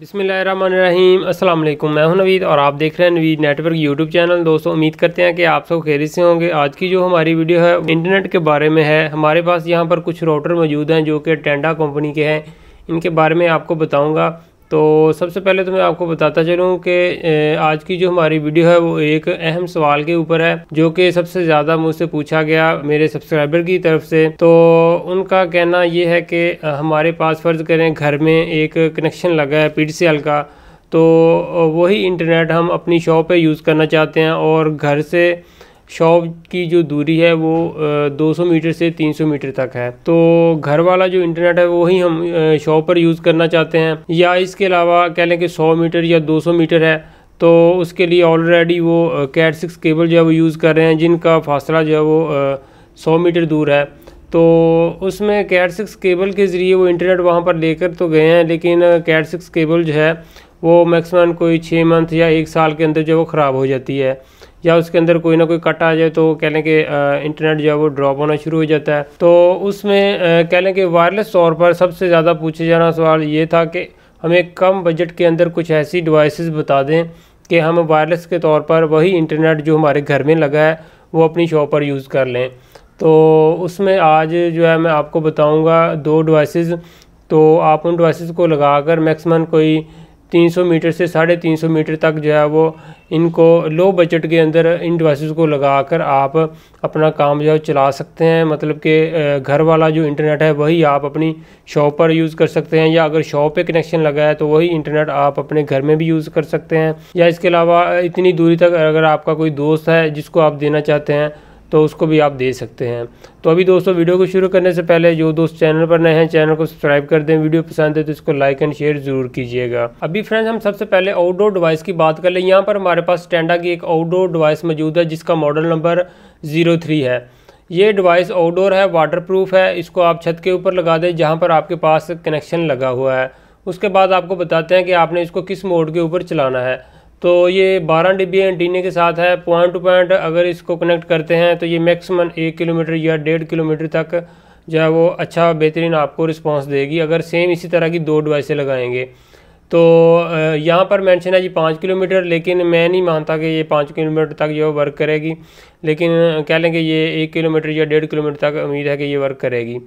बिसमीम अस्सलाम वालेकुम मैं हूं नवीद और आप देख रहे हैं नवीद नेटवर्क यूट्यूब चैनल दोस्तों उम्मीद करते हैं कि आप सब खैरियत से होंगे आज की जो हमारी वीडियो है इंटरनेट के बारे में है हमारे पास यहां पर कुछ राउटर मौजूद हैं जो कि टेंडा कंपनी के हैं इनके बारे में आपको बताऊंगा तो सबसे पहले तो मैं आपको बताता चलूँ कि आज की जो हमारी वीडियो है वो एक अहम सवाल के ऊपर है जो कि सबसे ज़्यादा मुझसे पूछा गया मेरे सब्सक्राइबर की तरफ से तो उनका कहना ये है कि हमारे पास फ़र्ज़ करें घर में एक कनेक्शन लगा है पी का तो वही इंटरनेट हम अपनी शॉप पर यूज़ करना चाहते हैं और घर से शॉप की जो दूरी है वो 200 मीटर से 300 मीटर तक है तो घर वाला जो इंटरनेट है वही हम शॉप पर यूज़ करना चाहते हैं या इसके अलावा कह लें कि 100 मीटर या 200 मीटर है तो उसके लिए ऑलरेडी वो कैट सिक्स केबल जो है वो यूज़ कर रहे हैं जिनका फासला जो है वो सौ मीटर दूर है तो उसमें कैट सिक्स केबल के ज़रिए वो इंटरनेट वहाँ पर लेकर तो गए हैं लेकिन कैट सिक्स केबल जो है वो मैक्सिमम कोई छः मंथ या एक साल के अंदर जो है वो ख़राब हो जाती है या उसके अंदर कोई ना कोई कट आ जाए तो कह लें कि इंटरनेट जो है वो ड्रॉप होना शुरू हो जाता है तो उसमें कह लें कि वायरलेस तौर पर सबसे ज़्यादा पूछे जाना सवाल ये था कि हमें कम बजट के अंदर कुछ ऐसी डिवाइसेस बता दें कि हम वायरलेस के तौर पर वही इंटरनेट जो हमारे घर में लगा है वो अपनी शॉप पर यूज़ कर लें तो उसमें आज जो है मैं आपको बताऊंगा दो डिवाइसेस तो आप उन डिवाइसेस को लगाकर मैक्सिमम कोई 300 मीटर से साढ़े तीन सौ मीटर तक जो है वो इनको लो बजट के अंदर इन डिवाइसेस को लगा कर आप अपना काम जो है चला सकते हैं मतलब कि घर वाला जो इंटरनेट है वही आप अपनी शॉप पर यूज़ कर सकते हैं या अगर शॉप पे कनेक्शन लगा है तो वही इंटरनेट आप अपने घर में भी यूज़ कर सकते हैं या इसके अलावा इतनी दूरी तक अगर आपका कोई दोस्त है जिसको आप देना चाहते हैं तो उसको भी आप दे सकते हैं तो अभी दोस्तों वीडियो को शुरू करने से पहले जो दोस्त चैनल पर नए हैं चैनल को सब्सक्राइब कर दें वीडियो पसंद है तो इसको लाइक एंड शेयर जरूर कीजिएगा अभी फ्रेंड्स हम सबसे पहले आउटडोर डिवाइस की बात कर लें यहाँ पर हमारे पास स्टैंडा की एक आउटडोर डिवाइस मौजूद है जिसका मॉडल नंबर जीरो है ये डिवाइस आउटडोर है प्रूफ है इसको आप छत के ऊपर लगा दें जहाँ पर आपके पास कनेक्शन लगा हुआ है उसके बाद आपको बताते हैं कि आपने इसको किस मोड के ऊपर चलाना है तो ये 12 डी बी एंटीने के साथ है पॉइंट टू पॉइंट अगर इसको कनेक्ट करते हैं तो ये मैक्सिमम एक किलोमीटर या डेढ़ किलोमीटर तक जो है वो अच्छा बेहतरीन आपको रिस्पांस देगी अगर सेम इसी तरह की दो डिवाइसें लगाएंगे तो यहाँ पर मेंशन है जी पाँच किलोमीटर लेकिन मैं नहीं मानता कि ये पाँच किलोमीटर तक ये वर्क करेगी लेकिन कह लेंगे ये एक किलोमीटर या डेढ़ किलोमीटर तक उम्मीद है कि ये वर्क करेगी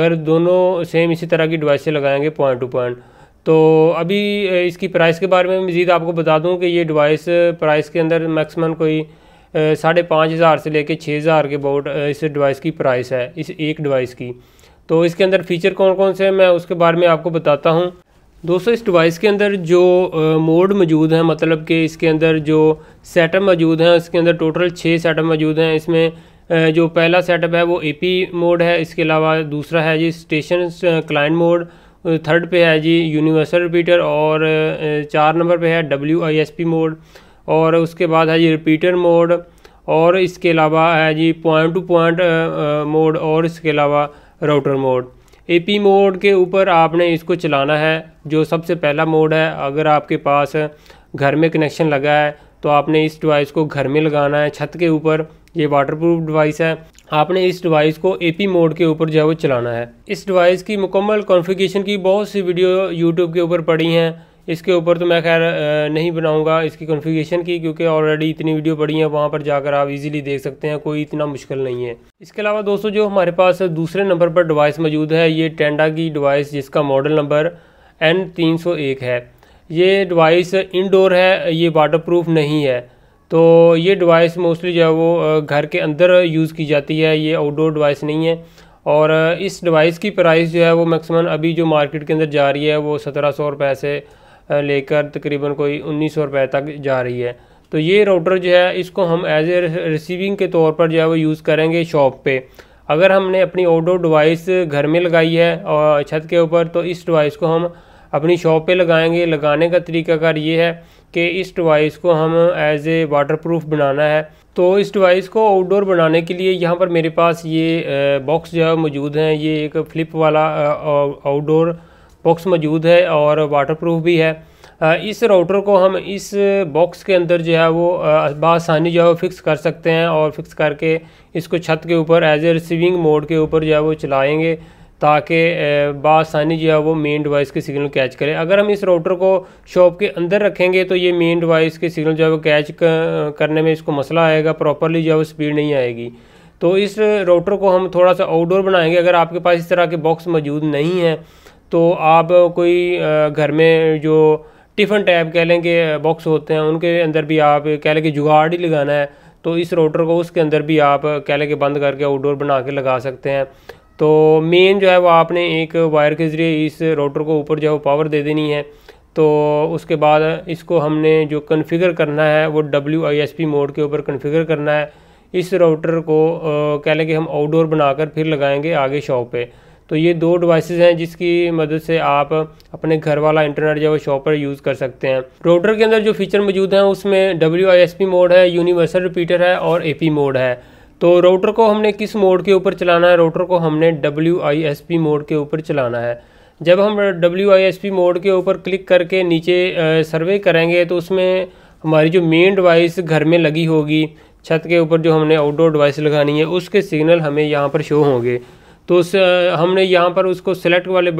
अगर दोनों सेम इसी तरह की डिवाइसें लगाएंगे पॉइंट टू पॉइंट तो अभी इसकी प्राइस के बारे में मज़ीद आपको बता दूँ कि ये डिवाइस प्राइस के अंदर मैक्सिमम कोई साढ़े पाँच हज़ार से लेके छः हज़ार के बोर्ड इस डिवाइस की प्राइस है इस एक डिवाइस की तो इसके अंदर फ़ीचर कौन कौन से हैं मैं उसके बारे में आपको बताता हूँ दोस्तों इस डिवाइस के अंदर जो मोड मौजूद हैं मतलब कि इसके अंदर जो सेटअप मौजूद हैं इसके अंदर टोटल छः सेटअप मौजूद हैं इसमें जो पहला सेटअप है वो ए मोड है इसके अलावा दूसरा है जी स्टेशन क्लाइंट मोड थर्ड पे है जी यूनिवर्सल रिपीटर और चार नंबर पे है W I S P mode और उसके बाद है जी रिपीटर मोड और इसके अलावा है जी पॉइंट टू पॉइंट मोड और इसके अलावा राउटर मोड एपी मोड के ऊपर आपने इसको चलाना है जो सबसे पहला मोड है अगर आपके पास घर में कनेक्शन लगा है तो आपने इस डिवाइस को घर में लगाना है छत के ऊपर ये वाटरप्रूफ डिवाइस है आपने इस डिवाइस को एपी मोड के ऊपर जो है वो चलाना है इस डिवाइस की मुकम्मल कॉन्फ़िगरेशन की बहुत सी वीडियो यूट्यूब के ऊपर पड़ी हैं इसके ऊपर तो मैं खैर नहीं बनाऊंगा इसकी कॉन्फ़िगरेशन की क्योंकि ऑलरेडी इतनी वीडियो पड़ी हैं वहाँ पर जाकर आप इजीली देख सकते हैं कोई इतना मुश्किल नहीं है इसके अलावा दोस्तों जो हमारे पास दूसरे नंबर पर डिवाइस मौजूद है ये टेंडा की डिवाइस जिसका मॉडल नंबर एन तीन सौ एक है ये डिवाइस इनडोर है ये वाटर प्रूफ नहीं है तो ये डिवाइस मोस्टली जो है वो घर के अंदर यूज़ की जाती है ये आउटडोर डिवाइस नहीं है और इस डिवाइस की प्राइस जो है वो मैक्सिमम अभी जो मार्केट के अंदर जा रही है वो सत्रह सौ रुपए से लेकर तकरीबन कोई उन्नीस सौ रुपये तक जा रही है तो ये राउटर जो है इसको हम एज ए रिसीविंग के तौर पर जो है वो यूज़ करेंगे शॉप पे अगर हमने अपनी आउटडोर डिवाइस घर में लगाई है और छत के ऊपर तो इस डिवाइस को हम अपनी शॉप पे लगाएंगे लगाने का तरीकाकार ये है कि इस डिवाइस को हम एज ए वाटर प्रूफ बनाना है तो इस डिवाइस को आउटडोर बनाने के लिए यहाँ पर मेरे पास ये बॉक्स जो है मौजूद हैं ये एक फ्लिप वाला आउटडोर बॉक्स मौजूद है और वाटर प्रूफ भी है इस राउटर को हम इस बॉक्स के अंदर जो है वो बसानी जो है वो फिक्स कर सकते हैं और फिक्स करके इसको छत के ऊपर एज ए रिसीविंग मोड के ऊपर जो है वो चलाएँगे ताकि बासानी जो है वो मेन डिवाइस के सिग्नल कैच करे अगर हम इस राउटर को शॉप के अंदर रखेंगे तो ये मेन डिवाइस के सिग्नल जो है वो कैच करने में इसको मसला आएगा प्रॉपरली जो है वो स्पीड नहीं आएगी तो इस राउटर को हम थोड़ा सा आउटडोर बनाएंगे अगर आपके पास इस तरह के बॉक्स मौजूद नहीं हैं तो आप कोई घर में जो टिफ़न टैप कह लें कि बॉक्स होते हैं उनके अंदर भी आप कह लें कि जुगाड़ ही लगाना है तो इस राउटर को उसके अंदर भी आप कह लें कि बंद करके आउटडोर बना के लगा सकते हैं तो मेन जो है वो आपने एक वायर के ज़रिए इस रोटर को ऊपर जो है वो पावर दे देनी है तो उसके बाद इसको हमने जो कन्फ़िगर करना है वो W I S P mode के ऊपर कन्फ़िगर करना है इस राउटर को कह लें कि हम आउटडोर बनाकर फिर लगाएंगे आगे शॉप पे तो ये दो डिवाइसेस हैं जिसकी मदद से आप अपने घर वाला इंटरनेट जो है शॉप पर यूज़ कर सकते हैं राउटर के अंदर जो फीचर मौजूद हैं उसमें डब्ल्यू मोड है यूनिवर्सल रिपीटर है और ए मोड है तो राउटर को हमने किस मोड के ऊपर चलाना है राउटर को हमने W I S P mode के ऊपर चलाना है जब हम W I S P mode के ऊपर क्लिक करके नीचे सर्वे करेंगे तो उसमें हमारी जो मेन डिवाइस घर में लगी होगी छत के ऊपर जो हमने आउटडोर डिवाइस लगानी है उसके सिग्नल हमें यहाँ पर शो होंगे तो उस हमने यहाँ पर उसको सिलेक्ट वाले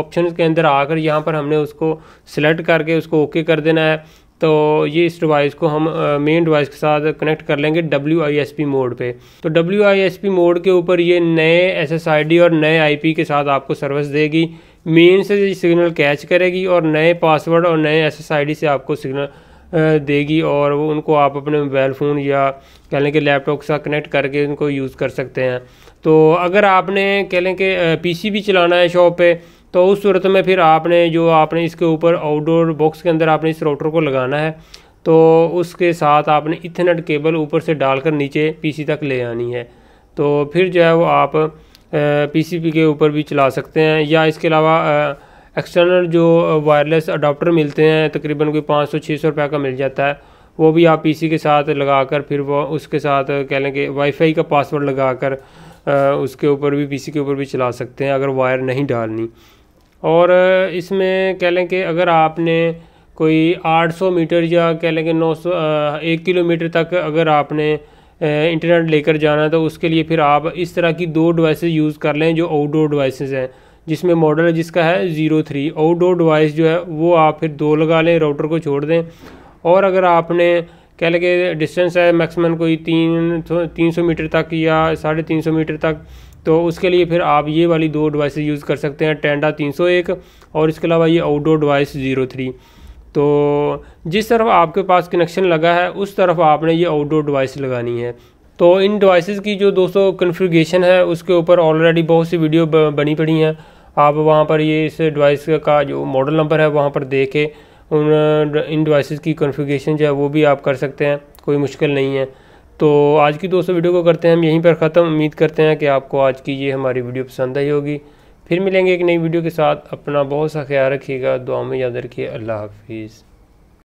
ऑप्शन के अंदर आकर यहाँ पर हमने उसको सिलेक्ट करके उसको ओके कर देना है तो ये इस डिवाइस को हम मेन डिवाइस के साथ कनेक्ट कर लेंगे W I S P mode पे तो W I S P mode के ऊपर ये नए एस एस आई डी और नए आई पी के साथ आपको सर्विस देगी मेन से सिग्नल कैच करेगी और नए पासवर्ड और नए एस एस आई डी से आपको सिग्नल देगी और वो उनको आप अपने मोबाइल फ़ोन या कह लें कि लैपटॉप के साथ कनेक्ट करके उनको यूज़ कर सकते हैं तो अगर आपने कह लें कि पीसी भी चलाना है शॉप पे तो उस सूरत में फिर आपने जो आपने इसके ऊपर आउटडोर बॉक्स के अंदर आपने इस रोटर को लगाना है तो उसके साथ आपने इथेनेट केबल ऊपर से डालकर नीचे पीसी तक ले आनी है तो फिर जो है वो आप पीसीपी के ऊपर भी चला सकते हैं या इसके अलावा एक्सटर्नल जो वायरलेस अडाप्टर मिलते हैं तकरीबन कोई पाँच सौ छः सौ रुपये का मिल जाता है वो भी आप पीसी के साथ लगा कर फिर वो उसके साथ कह लें कि वाईफाई का पासवर्ड लगा कर उसके ऊपर भी पी के ऊपर भी चला सकते हैं अगर वायर नहीं डालनी और इसमें कह लें कि अगर आपने कोई 800 मीटर या कह लें कि नौ एक किलोमीटर तक अगर आपने इंटरनेट लेकर जाना है तो उसके लिए फिर आप इस तरह की दो डिवाइसेस यूज़ कर लें जो आउटडोर डिवाइसेस हैं जिसमें मॉडल जिसका है ज़ीरो थ्री आउटडोर डिवाइस जो है वो आप फिर दो लगा लें राउटर को छोड़ दें और अगर आपने कह लें कि डिस्टेंस है मैक्सिमम कोई तीन तीन सौ मीटर तक या साढ़े तीन सौ मीटर तक तो उसके लिए फिर आप ये वाली दो डिवाइस यूज़ कर सकते हैं टेंडा 301 और इसके अलावा ये आउटडोर डिवाइस 03 तो जिस तरफ आपके पास कनेक्शन लगा है उस तरफ आपने ये आउटडोर डिवाइस लगानी है तो इन डिवाइसेस की जो दोस्तों कन्फिगेशन है उसके ऊपर ऑलरेडी बहुत सी वीडियो बनी पड़ी हैं आप वहाँ पर ये इस डिवाइस का जो मॉडल नंबर है वहाँ पर देख के उन इन डिवाइसेस की कॉन्फ़िगरेशन जो है वो भी आप कर सकते हैं कोई मुश्किल नहीं है तो आज की दोस्तों वीडियो को करते हैं हम यहीं पर ख़त्म उम्मीद करते हैं कि आपको आज की ये हमारी वीडियो पसंद आई होगी फिर मिलेंगे एक नई वीडियो के साथ अपना बहुत सा ख्याल रखिएगा दुआ में याद रखिए अल्लाह हाफिज़